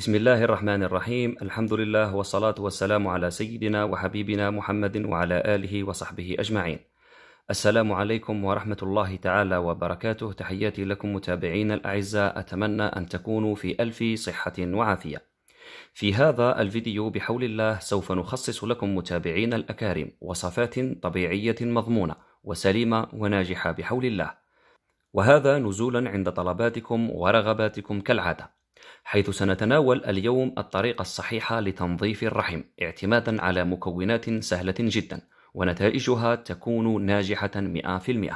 بسم الله الرحمن الرحيم الحمد لله والصلاة والسلام على سيدنا وحبيبنا محمد وعلى آله وصحبه أجمعين السلام عليكم ورحمة الله تعالى وبركاته تحياتي لكم متابعين الأعزاء أتمنى أن تكونوا في ألف صحة وعافية في هذا الفيديو بحول الله سوف نخصص لكم متابعين الأكارم وصفات طبيعية مضمونة وسليمة وناجحة بحول الله وهذا نزولا عند طلباتكم ورغباتكم كالعادة حيث سنتناول اليوم الطريقة الصحيحة لتنظيف الرحم اعتمادا على مكونات سهلة جدا ونتائجها تكون ناجحة 100%.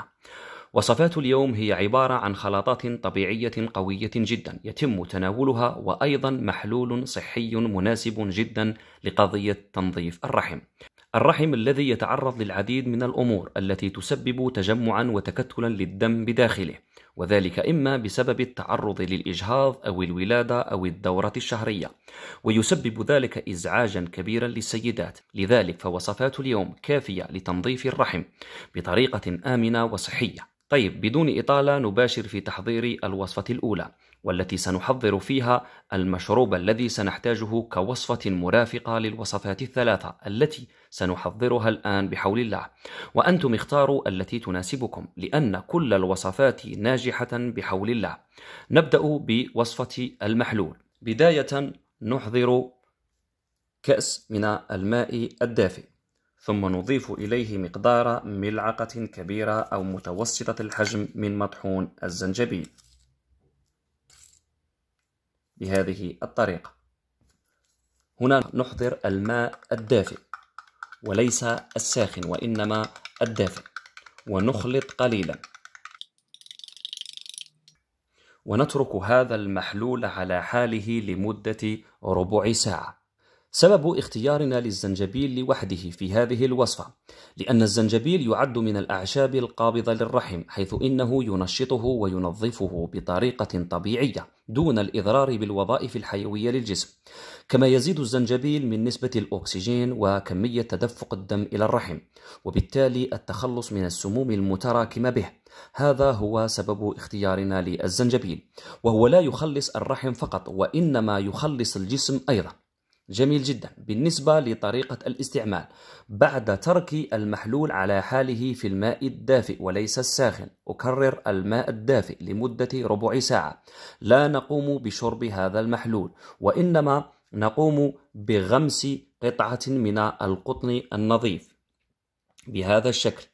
وصفات اليوم هي عبارة عن خلاطات طبيعية قوية جدا يتم تناولها وأيضا محلول صحي مناسب جدا لقضية تنظيف الرحم. الرحم الذي يتعرض للعديد من الأمور التي تسبب تجمعا وتكتلا للدم بداخله وذلك إما بسبب التعرض للإجهاض أو الولادة أو الدورة الشهرية ويسبب ذلك إزعاجا كبيرا للسيدات لذلك فوصفات اليوم كافية لتنظيف الرحم بطريقة آمنة وصحية طيب بدون إطالة نباشر في تحضير الوصفة الأولى والتي سنحضر فيها المشروب الذي سنحتاجه كوصفة مرافقة للوصفات الثلاثة التي سنحضرها الآن بحول الله وأنتم اختاروا التي تناسبكم لأن كل الوصفات ناجحة بحول الله نبدأ بوصفة المحلول بداية نحضر كأس من الماء الدافئ ثم نضيف إليه مقدار ملعقة كبيرة أو متوسطة الحجم من مطحون الزنجبيل بهذه الطريقة هنا نحضر الماء الدافئ وليس الساخن وإنما الدافئ ونخلط قليلا ونترك هذا المحلول على حاله لمدة ربع ساعة سبب اختيارنا للزنجبيل لوحده في هذه الوصفة لأن الزنجبيل يعد من الأعشاب القابضة للرحم حيث إنه ينشطه وينظفه بطريقة طبيعية دون الإضرار بالوظائف الحيوية للجسم كما يزيد الزنجبيل من نسبة الأكسجين وكمية تدفق الدم إلى الرحم وبالتالي التخلص من السموم المتراكمة به هذا هو سبب اختيارنا للزنجبيل وهو لا يخلص الرحم فقط وإنما يخلص الجسم أيضا جميل جدا بالنسبة لطريقة الاستعمال بعد ترك المحلول على حاله في الماء الدافئ وليس الساخن أكرر الماء الدافئ لمدة ربع ساعة لا نقوم بشرب هذا المحلول وإنما نقوم بغمس قطعة من القطن النظيف بهذا الشكل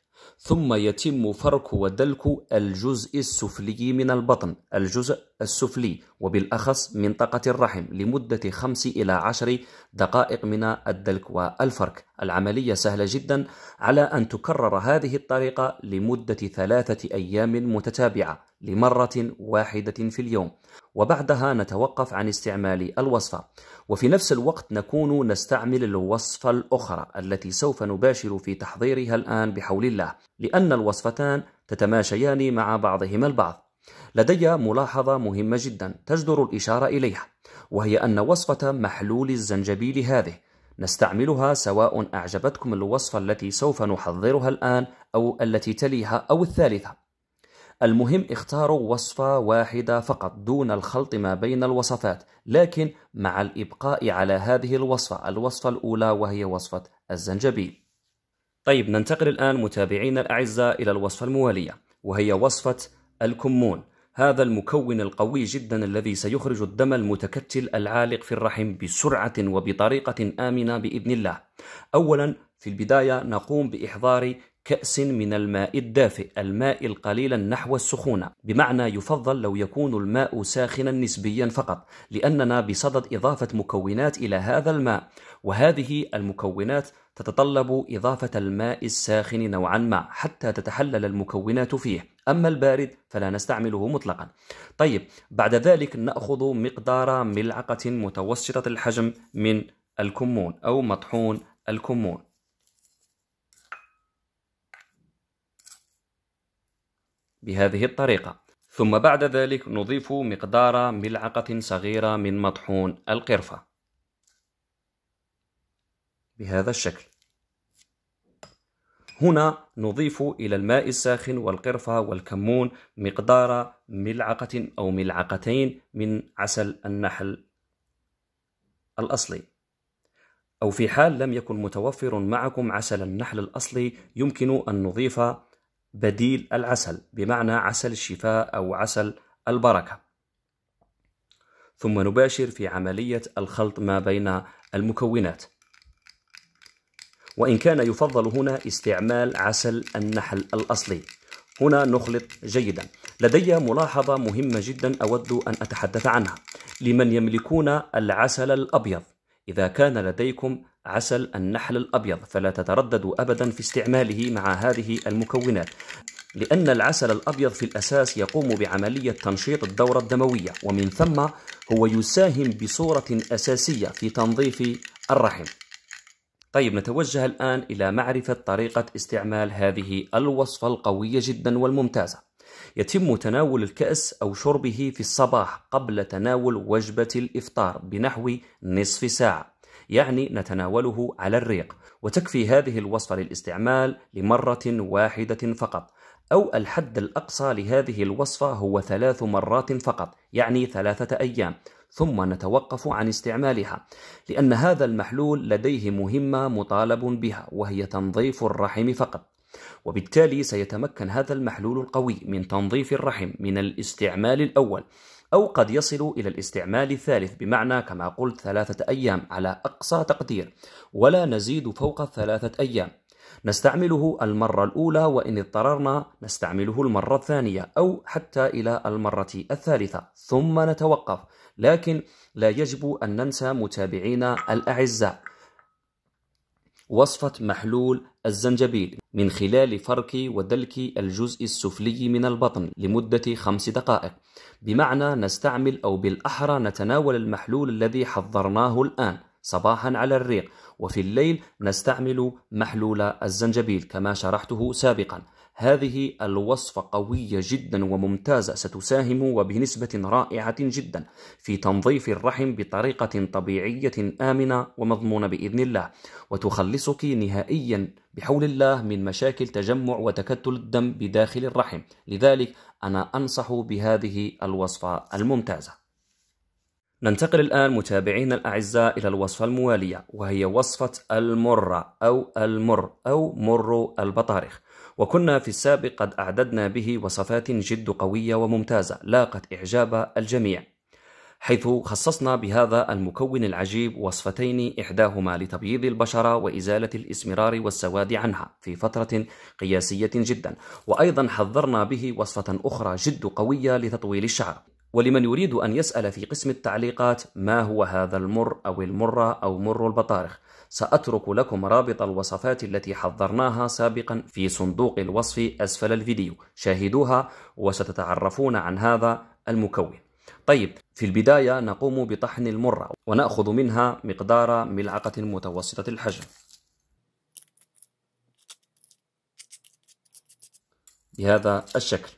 ثم يتم فرك ودلك الجزء السفلي من البطن الجزء السفلي وبالأخص منطقة الرحم لمدة 5 إلى 10 دقائق من الدلك والفرك العملية سهلة جدا على أن تكرر هذه الطريقة لمدة ثلاثة أيام متتابعة لمرة واحدة في اليوم وبعدها نتوقف عن استعمال الوصفة وفي نفس الوقت نكون نستعمل الوصفة الأخرى التي سوف نباشر في تحضيرها الآن بحول الله، لأن الوصفتان تتماشيان مع بعضهما البعض. لدي ملاحظة مهمة جدا تجدر الإشارة إليها، وهي أن وصفة محلول الزنجبيل هذه نستعملها سواء أعجبتكم الوصفة التي سوف نحضرها الآن أو التي تليها أو الثالثة. المهم اختاروا وصفة واحدة فقط دون الخلط ما بين الوصفات لكن مع الإبقاء على هذه الوصفة الوصفة الأولى وهي وصفة الزنجبيل طيب ننتقل الآن متابعينا الأعزاء إلى الوصفة الموالية وهي وصفة الكمون هذا المكون القوي جدا الذي سيخرج الدم المتكتل العالق في الرحم بسرعة وبطريقة آمنة بإذن الله أولا في البداية نقوم بإحضار كأس من الماء الدافئ الماء القليلا نحو السخونة بمعنى يفضل لو يكون الماء ساخنا نسبيا فقط لأننا بصدد إضافة مكونات إلى هذا الماء وهذه المكونات تتطلب إضافة الماء الساخن نوعا ما حتى تتحلل المكونات فيه أما البارد فلا نستعمله مطلقا طيب بعد ذلك نأخذ مقدار ملعقة متوسطة الحجم من الكمون أو مطحون الكمون بهذه الطريقة ثم بعد ذلك نضيف مقدار ملعقة صغيرة من مطحون القرفة بهذا الشكل هنا نضيف إلى الماء الساخن والقرفة والكمون مقدار ملعقة أو ملعقتين من عسل النحل الأصلي أو في حال لم يكن متوفر معكم عسل النحل الأصلي يمكن أن نضيف بديل العسل بمعنى عسل الشفاء أو عسل البركة ثم نباشر في عملية الخلط ما بين المكونات وإن كان يفضل هنا استعمال عسل النحل الأصلي هنا نخلط جيدا لدي ملاحظة مهمة جدا أود أن أتحدث عنها لمن يملكون العسل الأبيض إذا كان لديكم عسل النحل الأبيض فلا تتردد أبدا في استعماله مع هذه المكونات لأن العسل الأبيض في الأساس يقوم بعملية تنشيط الدورة الدموية ومن ثم هو يساهم بصورة أساسية في تنظيف الرحم طيب نتوجه الآن إلى معرفة طريقة استعمال هذه الوصفة القوية جدا والممتازة يتم تناول الكأس أو شربه في الصباح قبل تناول وجبة الإفطار بنحو نصف ساعة يعني نتناوله على الريق وتكفي هذه الوصفة للاستعمال لمرة واحدة فقط أو الحد الأقصى لهذه الوصفة هو ثلاث مرات فقط يعني ثلاثة أيام ثم نتوقف عن استعمالها لأن هذا المحلول لديه مهمة مطالب بها وهي تنظيف الرحم فقط وبالتالي سيتمكن هذا المحلول القوي من تنظيف الرحم من الاستعمال الأول أو قد يصل إلى الاستعمال الثالث بمعنى كما قلت ثلاثة أيام على أقصى تقدير ولا نزيد فوق ثلاثة أيام نستعمله المرة الأولى وإن اضطررنا نستعمله المرة الثانية أو حتى إلى المرة الثالثة ثم نتوقف لكن لا يجب أن ننسى متابعينا الأعزاء وصفة محلول الزنجبيل من خلال فرك ودلك الجزء السفلي من البطن لمدة خمس دقائق بمعنى نستعمل أو بالأحرى نتناول المحلول الذي حضرناه الآن صباحا على الريق وفي الليل نستعمل محلول الزنجبيل كما شرحته سابقا هذه الوصفة قوية جدا وممتازة ستساهم وبنسبة رائعة جدا في تنظيف الرحم بطريقة طبيعية آمنة ومضمونة بإذن الله وتخلصك نهائيا بحول الله من مشاكل تجمع وتكتل الدم بداخل الرحم لذلك أنا أنصح بهذه الوصفة الممتازة ننتقل الآن متابعينا الأعزاء إلى الوصفة الموالية وهي وصفة المرة أو المر أو مر البطارخ وكنا في السابق قد أعددنا به وصفات جد قوية وممتازة لاقت إعجاب الجميع حيث خصصنا بهذا المكون العجيب وصفتين إحداهما لتبييض البشرة وإزالة الإسمرار والسواد عنها في فترة قياسية جدا وأيضا حذرنا به وصفة أخرى جد قوية لتطويل الشعر ولمن يريد أن يسأل في قسم التعليقات ما هو هذا المر أو المرة أو مر البطارخ سأترك لكم رابط الوصفات التي حضرناها سابقا في صندوق الوصف أسفل الفيديو شاهدوها وستتعرفون عن هذا المكون طيب في البداية نقوم بطحن المرة ونأخذ منها مقدار ملعقة متوسطة الحجم بهذا الشكل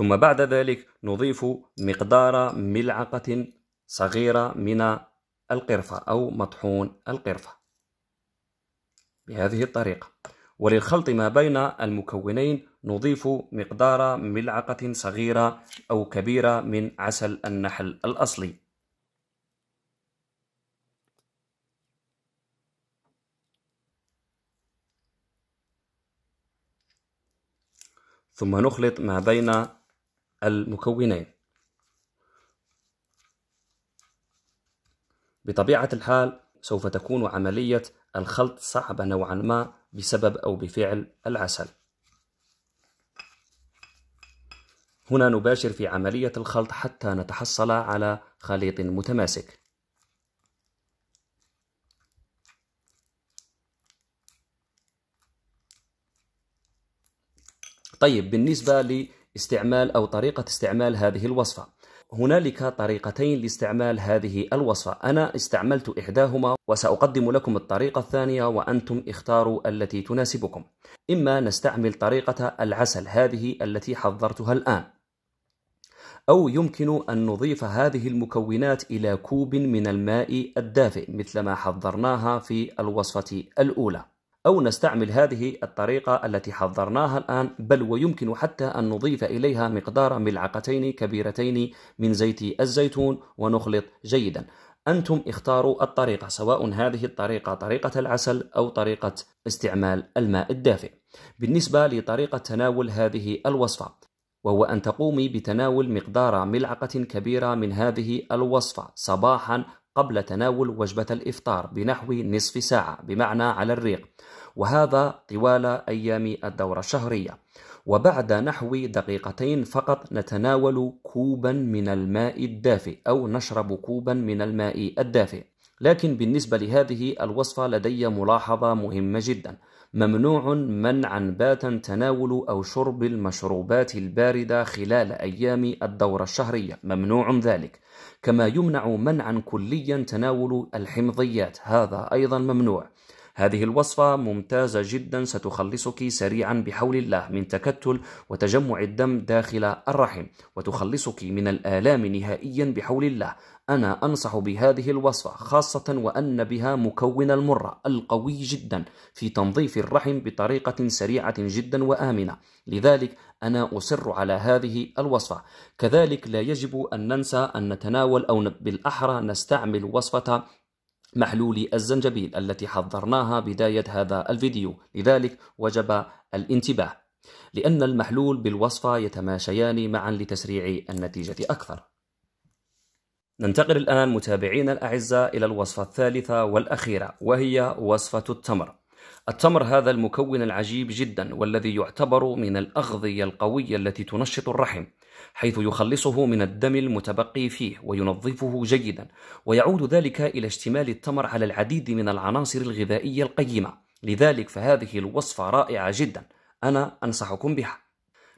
ثم بعد ذلك نضيف مقدار ملعقة صغيرة من القرفة أو مطحون القرفة بهذه الطريقة وللخلط ما بين المكونين نضيف مقدار ملعقة صغيرة أو كبيرة من عسل النحل الأصلي ثم نخلط ما بين المكونين بطبيعة الحال سوف تكون عملية الخلط صعبة نوعا ما بسبب أو بفعل العسل هنا نباشر في عملية الخلط حتى نتحصل على خليط متماسك طيب بالنسبة استعمال أو طريقة استعمال هذه الوصفة هنالك طريقتين لاستعمال هذه الوصفة أنا استعملت إحداهما وسأقدم لكم الطريقة الثانية وأنتم اختاروا التي تناسبكم إما نستعمل طريقة العسل هذه التي حضرتها الآن أو يمكن أن نضيف هذه المكونات إلى كوب من الماء الدافئ مثل ما حضرناها في الوصفة الأولى أو نستعمل هذه الطريقة التي حضرناها الآن بل ويمكن حتى أن نضيف إليها مقدار ملعقتين كبيرتين من زيت الزيتون ونخلط جيدا أنتم اختاروا الطريقة سواء هذه الطريقة طريقة العسل أو طريقة استعمال الماء الدافئ بالنسبة لطريقة تناول هذه الوصفة وهو أن تقومي بتناول مقدار ملعقة كبيرة من هذه الوصفة صباحا قبل تناول وجبة الإفطار بنحو نصف ساعة بمعنى على الريق وهذا طوال أيام الدورة الشهرية وبعد نحو دقيقتين فقط نتناول كوبا من الماء الدافئ أو نشرب كوبا من الماء الدافئ لكن بالنسبة لهذه الوصفة لدي ملاحظة مهمة جدا ممنوع منعا باتا تناول أو شرب المشروبات الباردة خلال أيام الدورة الشهرية ممنوع ذلك كما يمنع منعا كليا تناول الحمضيات هذا أيضا ممنوع هذه الوصفة ممتازة جدا ستخلصك سريعا بحول الله من تكتل وتجمع الدم داخل الرحم وتخلصك من الآلام نهائيا بحول الله أنا أنصح بهذه الوصفة خاصة وأن بها مكون المرة القوي جدا في تنظيف الرحم بطريقة سريعة جدا وآمنة لذلك أنا أصر على هذه الوصفة كذلك لا يجب أن ننسى أن نتناول أو بالأحرى نستعمل وصفة محلول الزنجبيل التي حضرناها بداية هذا الفيديو لذلك وجب الانتباه لأن المحلول بالوصفة يتماشيان معا لتسريع النتيجة أكثر ننتقل الآن متابعينا الأعزاء إلى الوصفة الثالثة والأخيرة وهي وصفة التمر التمر هذا المكون العجيب جدا والذي يعتبر من الأغذية القوية التي تنشط الرحم حيث يخلصه من الدم المتبقي فيه وينظفه جيدا ويعود ذلك إلى اشتمال التمر على العديد من العناصر الغذائية القيمة لذلك فهذه الوصفة رائعة جدا أنا أنصحكم بها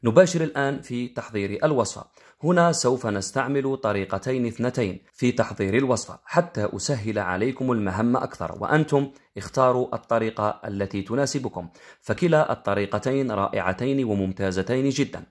نباشر الآن في تحضير الوصفة هنا سوف نستعمل طريقتين اثنتين في تحضير الوصفة حتى أسهل عليكم المهمة أكثر وأنتم اختاروا الطريقة التي تناسبكم فكلا الطريقتين رائعتين وممتازتين جدا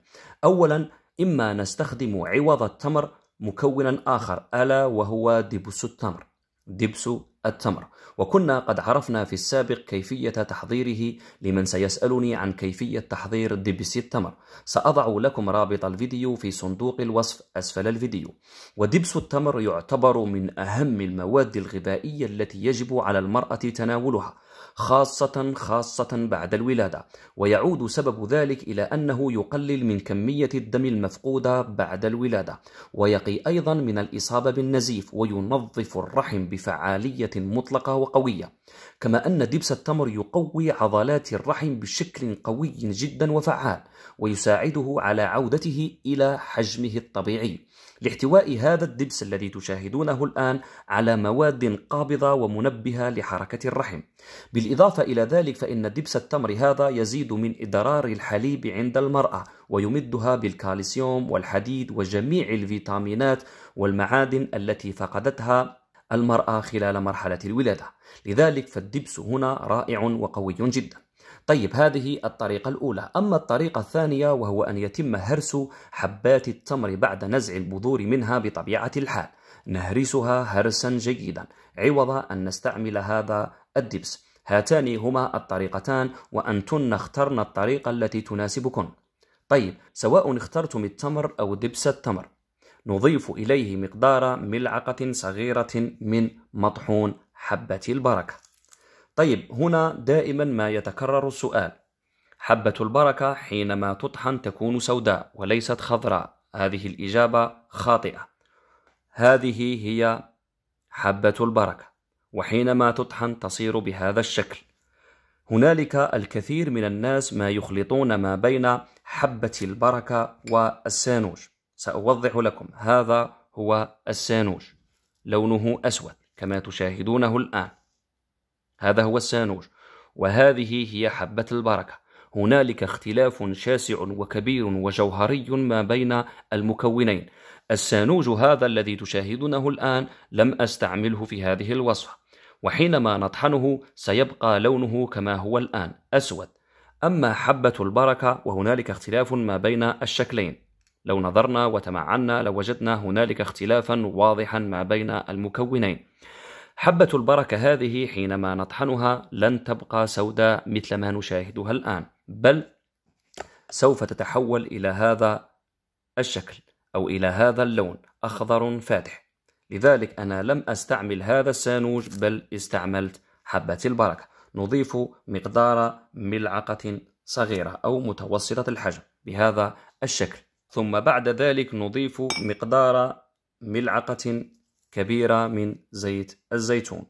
أولا إما نستخدم عوض التمر مكونا آخر ألا وهو دبس التمر دبس التمر وكنا قد عرفنا في السابق كيفية تحضيره لمن سيسألني عن كيفية تحضير دبس التمر سأضع لكم رابط الفيديو في صندوق الوصف أسفل الفيديو ودبس التمر يعتبر من أهم المواد الغذائية التي يجب على المرأة تناولها خاصة خاصة بعد الولادة ويعود سبب ذلك إلى أنه يقلل من كمية الدم المفقودة بعد الولادة ويقي أيضا من الإصابة بالنزيف وينظف الرحم بفعالية مطلقة وقوية كما أن دبس التمر يقوي عضلات الرحم بشكل قوي جدا وفعال ويساعده على عودته إلى حجمه الطبيعي لاحتواء هذا الدبس الذي تشاهدونه الآن على مواد قابضة ومنبهة لحركة الرحم بالإضافة إلى ذلك فإن دبس التمر هذا يزيد من إدرار الحليب عند المرأة ويمدها بالكالسيوم والحديد وجميع الفيتامينات والمعادن التي فقدتها المرأة خلال مرحلة الولادة لذلك فالدبس هنا رائع وقوي جدا طيب هذه الطريقة الأولى أما الطريقة الثانية وهو أن يتم هرس حبات التمر بعد نزع البذور منها بطبيعة الحال نهرسها هرسا جيدا عوض أن نستعمل هذا الدبس هاتان هما الطريقتان وأنتن اخترن الطريقة التي تناسبكن طيب سواء اخترتم التمر أو دبس التمر نضيف إليه مقدار ملعقة صغيرة من مطحون حبة البركة طيب هنا دائما ما يتكرر السؤال حبة البركة حينما تطحن تكون سوداء وليست خضراء هذه الإجابة خاطئة هذه هي حبة البركة وحينما تطحن تصير بهذا الشكل هنالك الكثير من الناس ما يخلطون ما بين حبة البركة والسانوج سأوضح لكم هذا هو السانوج لونه أسود كما تشاهدونه الآن هذا هو السانوج وهذه هي حبة البركة هنالك اختلاف شاسع وكبير وجوهري ما بين المكونين السانوج هذا الذي تشاهدونه الآن لم أستعمله في هذه الوصفة وحينما نطحنه سيبقى لونه كما هو الآن أسود أما حبة البركة وهنالك اختلاف ما بين الشكلين لو نظرنا وتمعنا لوجدنا لو هنالك اختلافا واضحا ما بين المكونين حبة البركة هذه حينما نطحنها لن تبقى سوداء مثل ما نشاهدها الآن، بل سوف تتحول إلى هذا الشكل أو إلى هذا اللون أخضر فاتح. لذلك أنا لم أستعمل هذا السانوج بل استعملت حبة البركة. نضيف مقدار ملعقة صغيرة أو متوسطة الحجم بهذا الشكل. ثم بعد ذلك نضيف مقدار ملعقة كبيرة من زيت الزيتون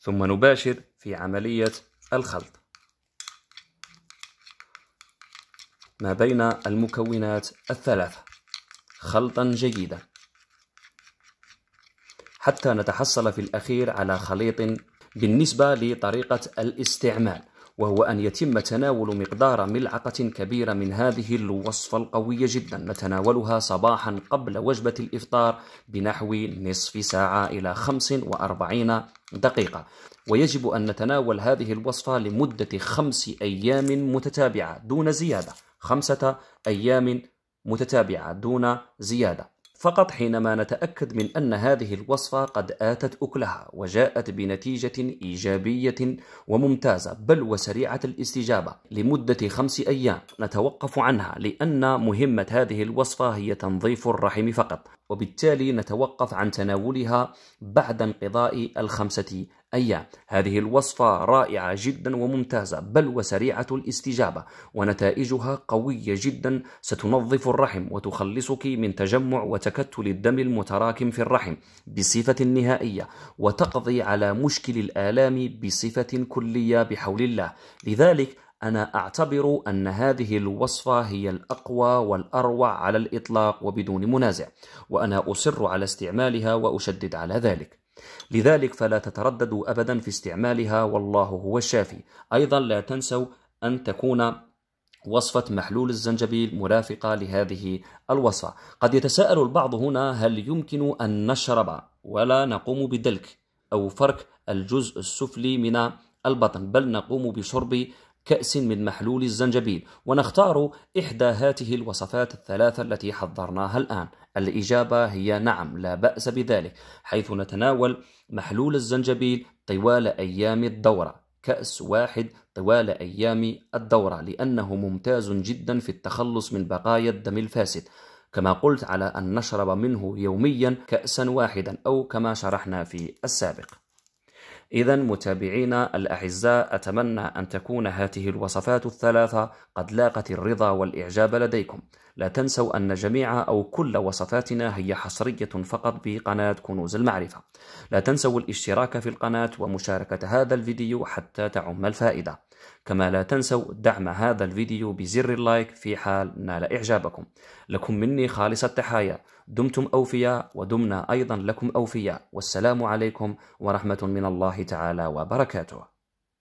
ثم نباشر في عملية الخلط ما بين المكونات الثلاثة خلطا جيدا حتى نتحصل في الأخير على خليط بالنسبة لطريقة الاستعمال وهو أن يتم تناول مقدار ملعقة كبيرة من هذه الوصفة القوية جدا نتناولها صباحا قبل وجبة الإفطار بنحو نصف ساعة إلى 45 دقيقة ويجب أن نتناول هذه الوصفة لمدة خمس أيام متتابعة دون زيادة خمسة أيام متتابعة دون زيادة فقط حينما نتأكد من أن هذه الوصفة قد آتت أكلها وجاءت بنتيجة إيجابية وممتازة بل وسريعة الاستجابة لمدة خمس أيام نتوقف عنها لأن مهمة هذه الوصفة هي تنظيف الرحم فقط وبالتالي نتوقف عن تناولها بعد انقضاء الخمسة أيام هذه الوصفة رائعة جدا وممتازة بل وسريعة الاستجابة ونتائجها قوية جدا ستنظف الرحم وتخلصك من تجمع وتكتل الدم المتراكم في الرحم بصفة نهائية وتقضي على مشكل الآلام بصفة كلية بحول الله لذلك أنا أعتبر أن هذه الوصفة هي الأقوى والأروع على الإطلاق وبدون منازع، وأنا أصر على استعمالها وأشدد على ذلك. لذلك فلا تترددوا أبدا في استعمالها والله هو الشافي. أيضا لا تنسوا أن تكون وصفة محلول الزنجبيل مرافقة لهذه الوصفة. قد يتساءل البعض هنا هل يمكن أن نشرب ولا نقوم بدلك أو فرك الجزء السفلي من البطن بل نقوم بشرب كأس من محلول الزنجبيل ونختار إحدى هاته الوصفات الثلاثة التي حضرناها الآن الإجابة هي نعم لا بأس بذلك حيث نتناول محلول الزنجبيل طوال أيام الدورة كأس واحد طوال أيام الدورة لأنه ممتاز جدا في التخلص من بقايا الدم الفاسد كما قلت على أن نشرب منه يوميا كأسا واحدا أو كما شرحنا في السابق إذا متابعينا الأعزاء أتمنى أن تكون هاته الوصفات الثلاثة قد لاقت الرضا والإعجاب لديكم لا تنسوا أن جميع أو كل وصفاتنا هي حصرية فقط بقناة كنوز المعرفة لا تنسوا الاشتراك في القناة ومشاركة هذا الفيديو حتى تعم الفائدة كما لا تنسوا دعم هذا الفيديو بزر اللايك في حال نال إعجابكم لكم مني خالص التحايا دمتم أوفياء ودمنا أيضا لكم أوفياء والسلام عليكم ورحمة من الله تعالى وبركاته